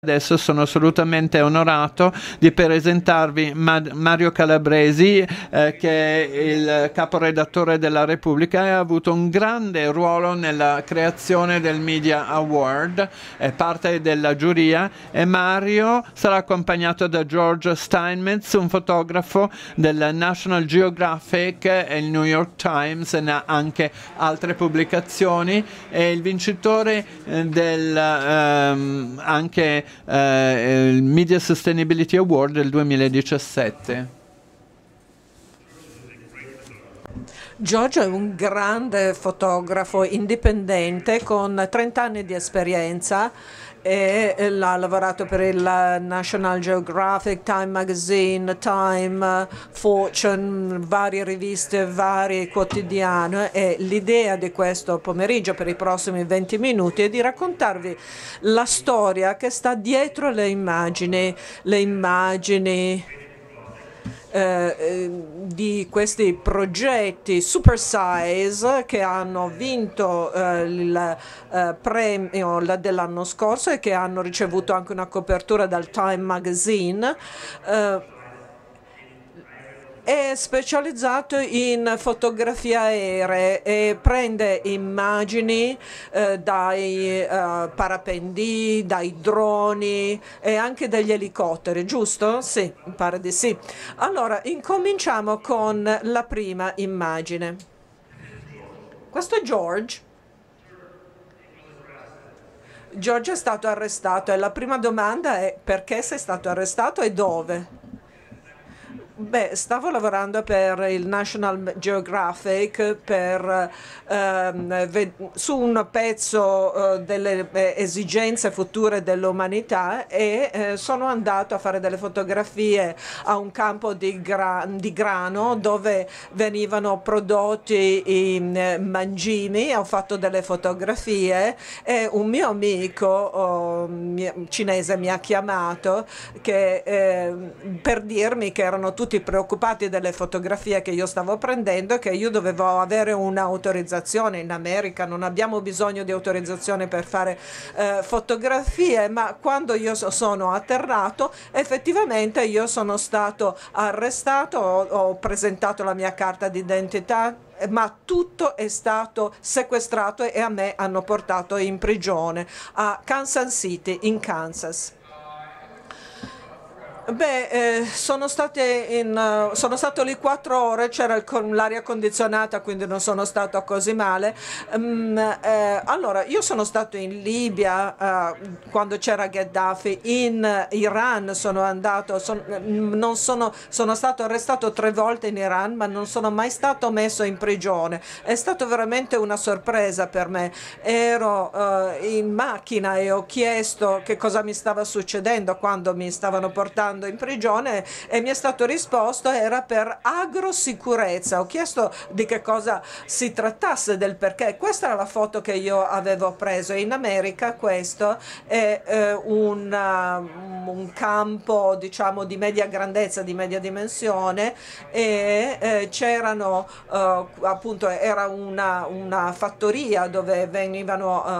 Adesso sono assolutamente onorato di presentarvi Mario Calabresi, eh, che è il caporedattore della Repubblica e ha avuto un grande ruolo nella creazione del Media Award, è parte della giuria e Mario sarà accompagnato da George Steinmetz, un fotografo del National Geographic e il New York Times e anche altre pubblicazioni e il vincitore eh, del, ehm, anche eh, eh, il Media Sustainability Award del 2017. Giorgio è un grande fotografo indipendente con 30 anni di esperienza e ha lavorato per il National Geographic, Time Magazine, Time, Fortune, varie riviste, vari quotidiani e l'idea di questo pomeriggio per i prossimi 20 minuti è di raccontarvi la storia che sta dietro le immagini, le immagini eh, ehm, di questi progetti super size che hanno vinto eh, il eh, premio dell'anno scorso e che hanno ricevuto anche una copertura dal Time Magazine. Eh, è specializzato in fotografia aerea e prende immagini eh, dai eh, parapendi, dai droni e anche dagli elicotteri, giusto? Sì, pare di sì. Allora, incominciamo con la prima immagine. Questo è George. George è stato arrestato e la prima domanda è perché sei stato arrestato e dove? Beh, stavo lavorando per il National Geographic per, ehm, su un pezzo eh, delle eh, esigenze future dell'umanità e eh, sono andato a fare delle fotografie a un campo di, gra di grano dove venivano prodotti i eh, mangimi, ho fatto delle fotografie e un mio amico oh, cinese mi ha chiamato che, eh, per dirmi che erano tutti venuti preoccupati delle fotografie che io stavo prendendo e che io dovevo avere un'autorizzazione in America, non abbiamo bisogno di autorizzazione per fare eh, fotografie, ma quando io sono atterrato effettivamente io sono stato arrestato, ho, ho presentato la mia carta d'identità ma tutto è stato sequestrato e a me hanno portato in prigione a Kansas City in Kansas. Beh, eh, sono, in, uh, sono, stato lì quattro ore, c'era con l'aria condizionata, quindi non sono stato così male. Um, eh, allora, io sono stato in Libia uh, quando c'era Gheddafi, in Iran sono andato, son, mm, sono, sono stato arrestato tre volte in Iran, ma non sono mai stato messo in prigione. È stata veramente una sorpresa per me. Ero uh, in macchina e ho chiesto che cosa mi stava succedendo quando mi stavano portando andando in prigione e mi è stato risposto era per agrosicurezza. Ho chiesto di che cosa si trattasse, del perché. Questa era la foto che io avevo preso. In America questo è eh, un, um, un, campo diciamo di media grandezza, di media dimensione e eh, c'erano eh, appunto era una, una, fattoria dove venivano eh,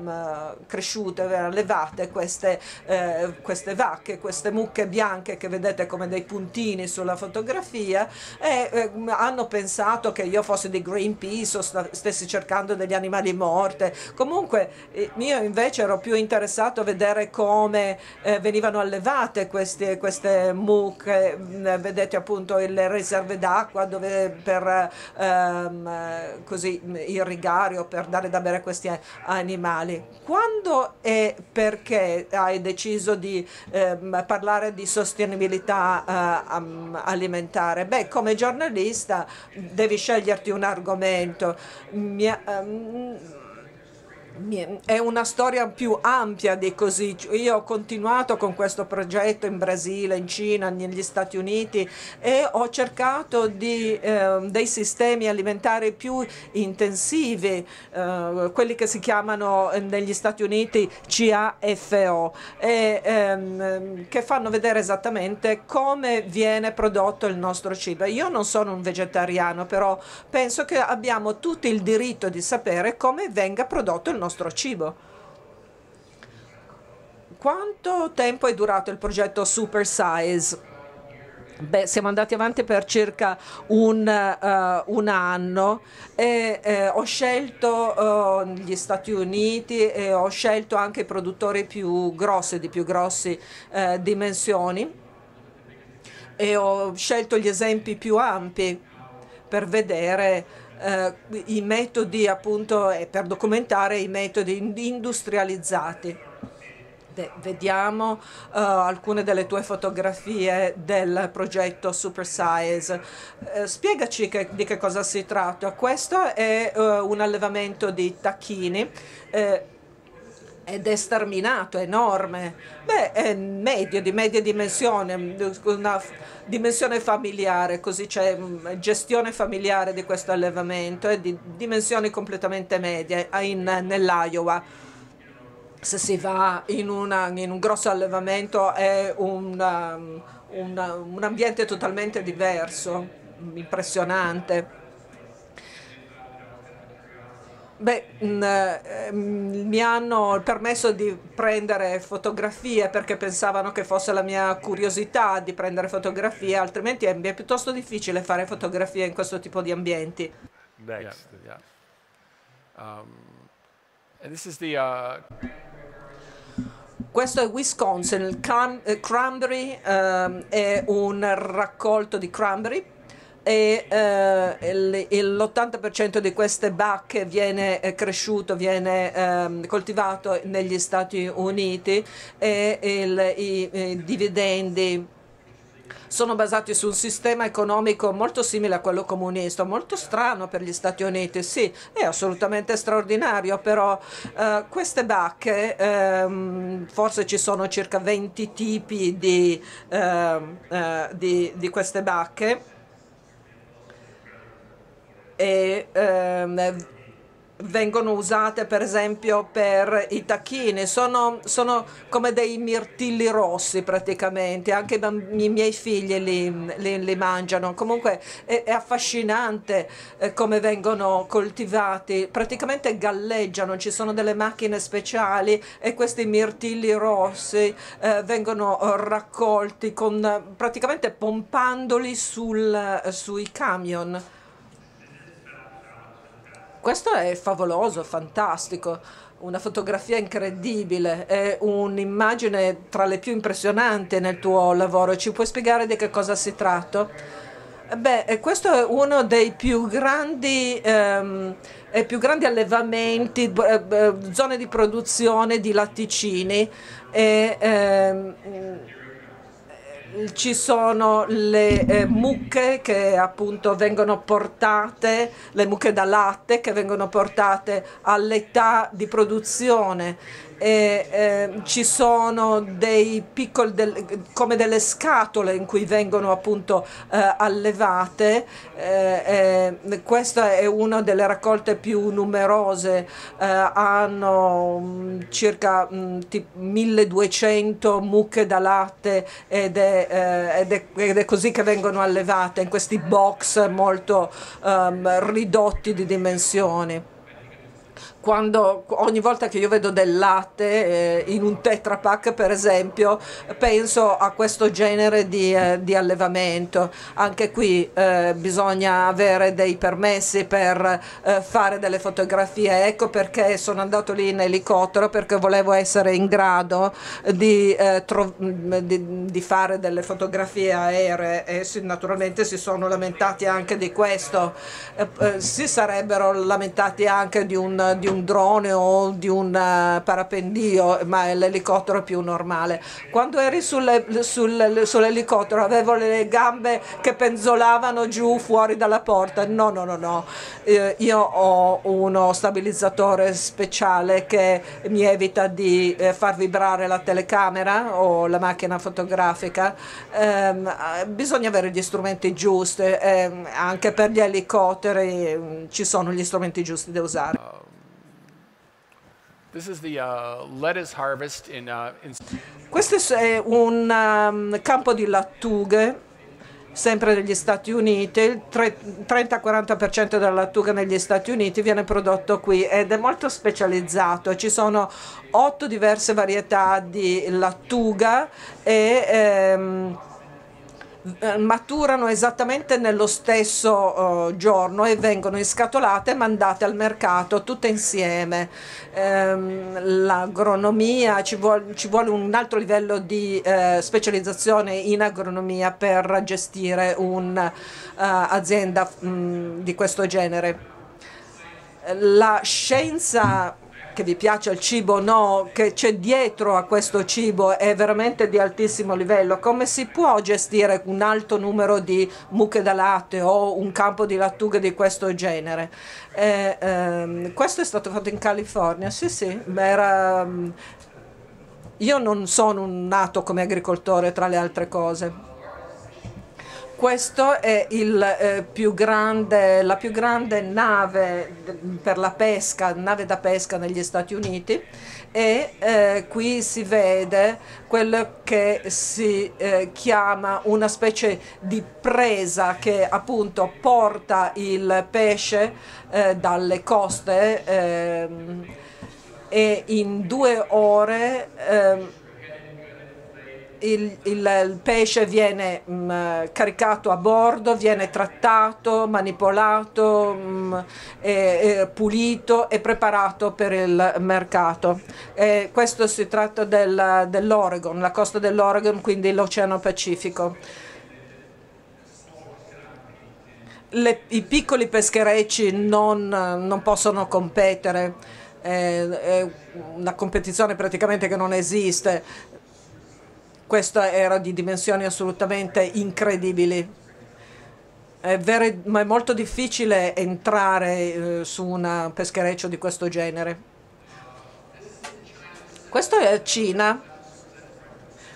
um, cresciute, allevate queste, eh, queste vacche, queste mucche bianche bianche che vedete come dei puntini sulla fotografia e eh, hanno pensato che io fossi di Greenpeace o st stessi cercando degli animali morti. Comunque eh, io invece ero più interessato a vedere come eh, venivano allevate queste, queste mucche, mm, vedete appunto le riserve d'acqua dove per ehm, così mm, irrigare o per dare da bere a questi animali. Quando e perché hai deciso di ehm, parlare di sostenibilità eh, alimentare? Beh, come giornalista devi sceglierti un argomento. Mi, ehm, è una storia più ampia di così. Io ho continuato con questo progetto in Brasile, in Cina, negli Stati Uniti e ho cercato di, eh, dei sistemi alimentari più intensivi, eh, quelli che si chiamano eh, negli Stati Uniti CAFO, e, ehm, che fanno vedere esattamente come viene prodotto il nostro cibo. Io non sono un vegetariano, però penso che abbiamo tutti il diritto di sapere come venga prodotto il nostro cibo nostro cibo. Quanto tempo è durato il progetto Super Size? Beh, siamo andati avanti per circa un, uh, un anno e eh, ho scelto uh, gli Stati Uniti e ho scelto anche i produttori più grossi, di più grosse uh, dimensioni e ho scelto gli esempi più ampi per vedere eh, i metodi appunto e per documentare i metodi industrializzati. vediamo uh, alcune delle tue fotografie del progetto Supersize. Uh, eh, spiegaci che, di che cosa si tratta. Questo è uh, un allevamento di tacchini ed è sterminato, è enorme. Beh, è medio, di media dimensione, una dimensione familiare, così c'è gestione familiare di questo allevamento, è di dimensioni completamente medie nell'Iowa. Se si va in, una, in, un grosso allevamento è un, um, un, um, un ambiente totalmente diverso, impressionante. Beh, mh, mm, eh, mm, mi hanno permesso di prendere fotografie perché pensavano che fosse la mia curiosità di prendere fotografie, altrimenti è, piuttosto difficile fare fotografie in questo tipo di ambienti. Next, yeah. yeah. Um, the, uh... Questo è Wisconsin, il cran- eh, cranberry um, è un raccolto di cranberry e eh, il, l'80% di queste bacche viene eh, cresciuto, viene eh, coltivato negli Stati Uniti e il, i, i dividendi sono basati su un sistema economico molto simile a quello comunista, molto strano per gli Stati Uniti, sì, è assolutamente straordinario, però eh, queste bacche, ehm, forse ci sono circa 20 tipi di, eh, eh, di, di queste bacche, e ehm, vengono usate per esempio per i tacchini, sono, sono come dei mirtilli rossi praticamente, anche i, bambini, i miei figli li, li, li, mangiano, comunque è, è affascinante eh, come vengono coltivati, praticamente galleggiano, ci sono delle macchine speciali e questi mirtilli rossi eh, vengono raccolti con, praticamente pompandoli sul, eh, sui camion questo è favoloso, fantastico, una fotografia incredibile, è un'immagine tra le più impressionanti nel tuo lavoro. Ci puoi spiegare di che cosa si tratta? Beh, eh, questo è uno dei più grandi, ehm, eh, più grandi allevamenti, eh, zone di produzione di latticini. E, ehm, ci sono le eh, mucche che appunto vengono portate, le mucche da latte che vengono portate all'età di produzione e, eh, ci sono dei piccoli del, come delle scatole in cui vengono appunto eh, allevate eh, ehm, questa è una delle raccolte più numerose eh, hanno mh, mm, circa mh, mm, 1200 mucche da latte ed è, eh, ed, è, ed è, così che vengono allevate in questi box molto um, ridotti di dimensioni quando, ogni volta che io vedo del latte eh, in un tetra pak per esempio penso a questo genere di, eh, di allevamento anche qui eh, bisogna avere dei permessi per eh, fare delle fotografie ecco perché sono andato lì in elicottero perché volevo essere in grado di, eh, mm, di, di fare delle fotografie aeree e si, naturalmente si sono lamentati anche di questo eh, si sarebbero lamentati anche di un, di un un drone o di un eh, parapendio, ma è l'elicottero più normale. Quando eri sull'elicottero avevo le gambe che penzolavano giù fuori dalla porta, no, no, no, no. Eh, io ho uno stabilizzatore speciale che mi evita di eh, far vibrare la telecamera o la macchina fotografica. Ehm, bisogna avere gli strumenti giusti, ehm, anche per gli elicotteri mm, ci sono gli strumenti giusti da usare. The, uh, in, uh, in... Questo è un um, campo di lattughe, sempre negli Stati Uniti, il 30-40% della lattuga negli Stati Uniti viene prodotto qui ed è molto specializzato. Ci sono otto diverse varietà di lattuga e... Um, eh, maturano esattamente nello stesso uh, giorno e vengono inscatolate e mandate al mercato tutte insieme. Ehm, l'agronomia, ci, vuol, ci, vuole un altro livello di eh, specializzazione in agronomia per gestire un'azienda eh, uh, di questo genere. La scienza che vi piace il cibo o no, che c'è dietro a questo cibo è veramente di altissimo livello, come si può gestire un alto numero di mucche da latte o un campo di lattughe di questo genere? Eh, ehm, questo è stato fatto in California, sì sì, era, mm, io non sono nato come agricoltore tra le altre cose, questo è il, eh, più grande, la più grande nave per la pesca, nave da pesca negli Stati Uniti e eh, qui si vede quello che si eh, chiama una specie di presa che appunto porta il pesce eh, dalle coste ehm, e in due ore ehm, il, il, il, pesce viene mh, mm, caricato a bordo, viene trattato, manipolato, mh, mm, e, e pulito e preparato per il mercato. E questo si tratta del, dell'Oregon, la costa dell'Oregon, quindi l'Oceano Pacifico. Le, I piccoli pescherecci non, non possono competere eh, è una competizione praticamente che non esiste questo era di dimensioni assolutamente incredibili. È vero, ma è molto difficile entrare eh, su un peschereccio di questo genere. Questo è Cina.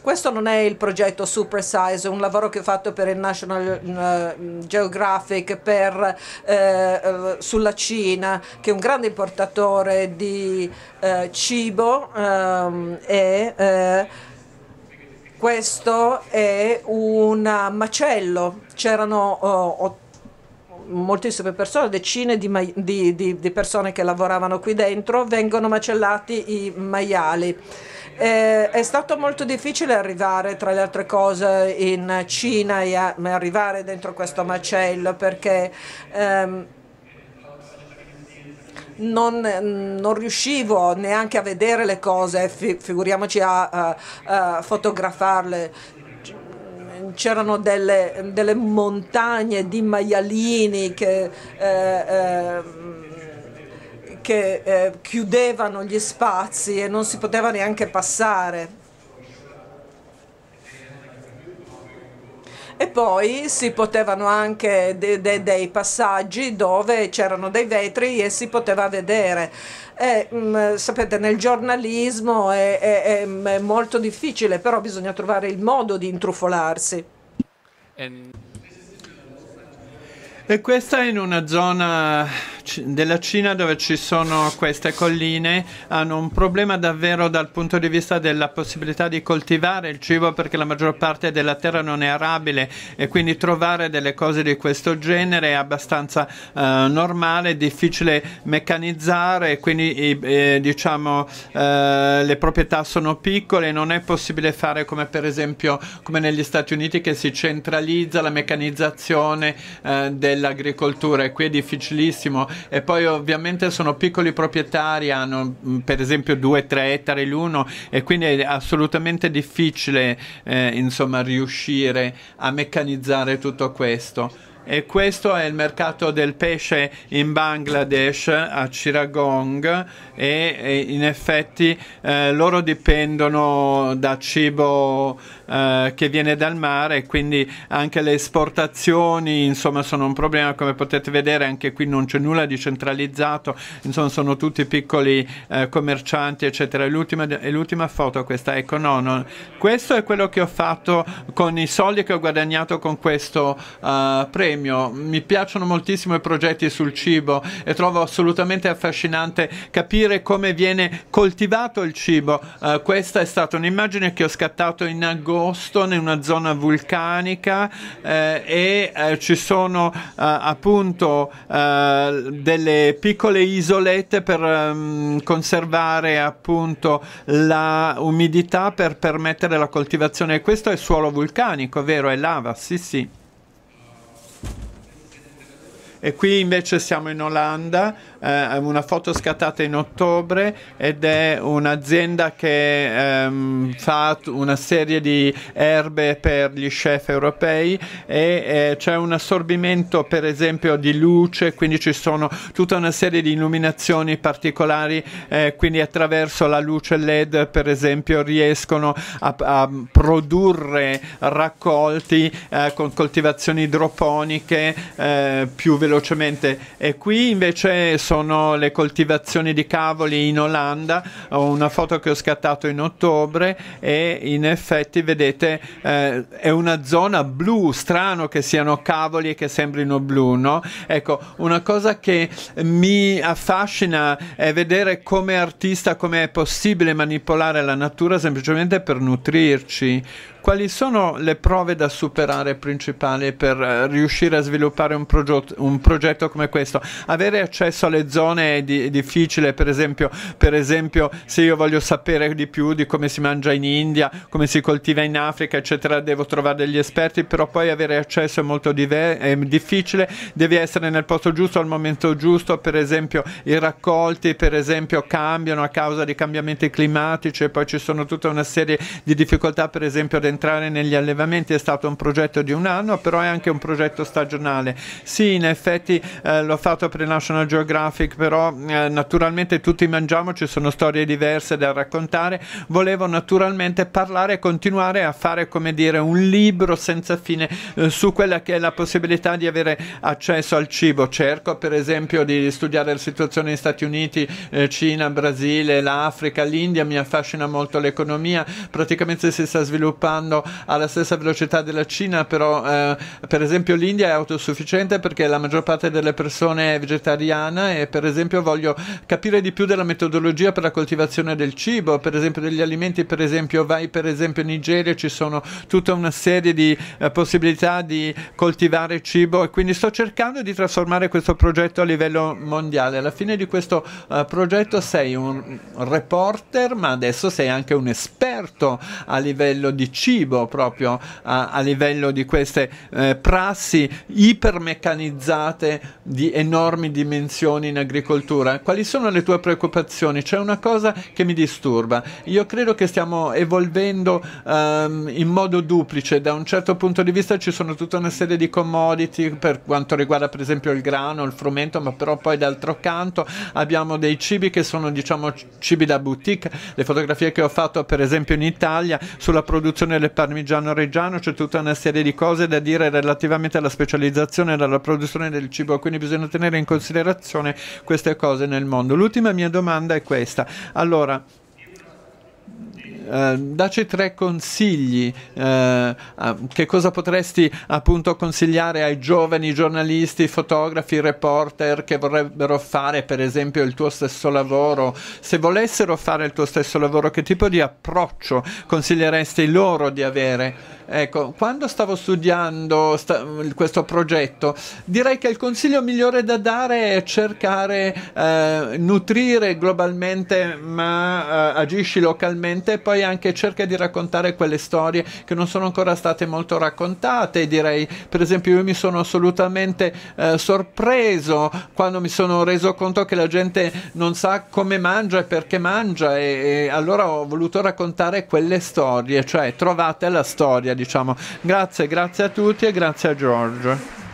Questo non è il progetto Supersize, è un lavoro che ho fatto per il National eh, Geographic per, eh, eh, sulla Cina, che è un grande importatore di eh, cibo ehm, eh, e questo è un macello, c'erano oh, moltissime persone, decine di, di, di, di, persone che lavoravano qui dentro, vengono macellati i maiali. Eh, è stato molto difficile arrivare, tra le altre cose, in Cina e arrivare dentro questo macello perché... Ehm, non, non, riuscivo neanche a vedere le cose, figuriamoci a, a, a fotografarle c'erano delle, delle, montagne di maialini che, eh, eh, che eh, chiudevano gli spazi e non si poteva neanche passare. e poi si potevano anche de, de, dei passaggi dove c'erano dei vetri e si poteva vedere. E, mh, mm, sapete, nel giornalismo è, è, mm, è, molto difficile, però bisogna trovare il modo di intrufolarsi. E questa in una zona della Cina dove ci sono queste colline hanno un problema davvero dal punto di vista della possibilità di coltivare il cibo perché la maggior parte della terra non è arabile e quindi trovare delle cose di questo genere è abbastanza eh, normale, difficile meccanizzare, quindi eh, diciamo eh, le proprietà sono piccole, non è possibile fare come per esempio come negli Stati Uniti che si centralizza la meccanizzazione eh, dell'agricoltura e qui è difficilissimo e poi ovviamente sono piccoli proprietari, hanno mm, per esempio 2-3 ettari l'uno e quindi è assolutamente difficile eh, insomma riuscire a meccanizzare tutto questo e questo è il mercato del pesce in Bangladesh a Chiragong e, e in effetti eh, loro dipendono da cibo eh, che viene dal mare quindi anche le esportazioni insomma sono un problema come potete vedere anche qui non c'è nulla di centralizzato insomma sono tutti piccoli eh, commercianti eccetera e l'ultima, e l'ultima foto questa ecco no, no, questo è quello che ho fatto con i soldi che ho guadagnato con questo eh, premio premio. Mi piacciono moltissimo i progetti sul cibo e trovo assolutamente affascinante capire come viene coltivato il cibo. Uh, questa è stata un'immagine che ho scattato in agosto in una zona vulcanica eh, e eh, ci sono eh, appunto eh, delle piccole isolette per ehm, conservare appunto la umidità per permettere la coltivazione. Questo è suolo vulcanico, vero? È lava, sì sì. E qui invece siamo in Olanda eh, una foto scattata in ottobre ed è un'azienda che ehm, fa una serie di erbe per gli chef europei e eh, c'è un assorbimento per esempio di luce, quindi ci sono tutta una serie di illuminazioni particolari, eh, quindi attraverso la luce LED per esempio riescono a, a produrre raccolti eh, con coltivazioni idroponiche eh, più velocemente e qui invece sono le coltivazioni di cavoli in Olanda, ho una foto che ho scattato in ottobre e in effetti vedete eh, è una zona blu, strano che siano cavoli e che sembrino blu, no? Ecco, una cosa che mi affascina è vedere come artista come è possibile manipolare la natura semplicemente per nutrirci quali sono le prove da superare principali per eh, riuscire a sviluppare un, un progetto come questo? Avere accesso alle zone è, di è difficile, per esempio, per esempio, se io voglio sapere di più di come si mangia in India, come si coltiva in Africa, eccetera, devo trovare degli esperti, però poi avere accesso è molto è difficile, devi essere nel posto giusto al momento giusto, per esempio i raccolti, per esempio, cambiano a causa di cambiamenti climatici e poi ci sono tutta una serie di difficoltà, per esempio, entrare negli allevamenti è stato un progetto di un anno, però è anche un progetto stagionale. Sì, in effetti eh, l'ho fatto per il National Geographic, però eh, naturalmente tutti mangiamo, ci sono storie diverse da raccontare. Volevo naturalmente parlare e continuare a fare, come dire, un libro senza fine eh, su quella che è la possibilità di avere accesso al cibo. Cerco per esempio di studiare la situazione negli Stati Uniti, eh, Cina, Brasile, l'Africa, l'India, mi affascina molto l'economia, praticamente si sta sviluppando sviluppando alla stessa velocità della Cina, però eh, per esempio l'India è autosufficiente perché la maggior parte delle persone è vegetariana e per esempio voglio capire di più della metodologia per la coltivazione del cibo, per esempio degli alimenti, per esempio vai per esempio in Nigeria ci sono tutta una serie di eh, possibilità di coltivare cibo e quindi sto cercando di trasformare questo progetto a livello mondiale. Alla fine di questo eh, progetto sei un reporter, ma adesso sei anche un esperto a livello di cibo cibo proprio a, a livello di queste eh, prassi ipermeccanizzate di enormi dimensioni in agricoltura. Quali sono le tue preoccupazioni? C'è una cosa che mi disturba. Io credo che stiamo evolvendo ehm, in modo duplice. Da un certo punto di vista ci sono tutta una serie di commodity per quanto riguarda per esempio il grano, il frumento, ma però poi d'altro canto abbiamo dei cibi che sono diciamo cibi da boutique. Le fotografie che ho fatto per esempio in Italia sulla produzione del parmigiano reggiano c'è tutta una serie di cose da dire relativamente alla specializzazione e alla produzione del cibo, quindi bisogna tenere in considerazione queste cose nel mondo. L'ultima mia domanda è questa. Allora, eh, daci tre consigli, eh, ah, che cosa potresti appunto consigliare ai giovani giornalisti, fotografi, reporter che vorrebbero fare per esempio il tuo stesso lavoro, se volessero fare il tuo stesso lavoro, che tipo di approccio consiglieresti loro di avere? Ecco, quando stavo studiando sta, questo progetto, direi che il consiglio migliore da dare è cercare, eh, nutrire globalmente, ma eh, agisci localmente e poi anche cerca di raccontare quelle storie che non sono ancora state molto raccontate. Direi, per esempio, io mi sono assolutamente eh, sorpreso quando mi sono reso conto che la gente non sa come mangia e perché mangia e, e allora ho voluto raccontare quelle storie, cioè trovate la storia diciamo. Grazie, grazie a tutti e grazie a Giorgio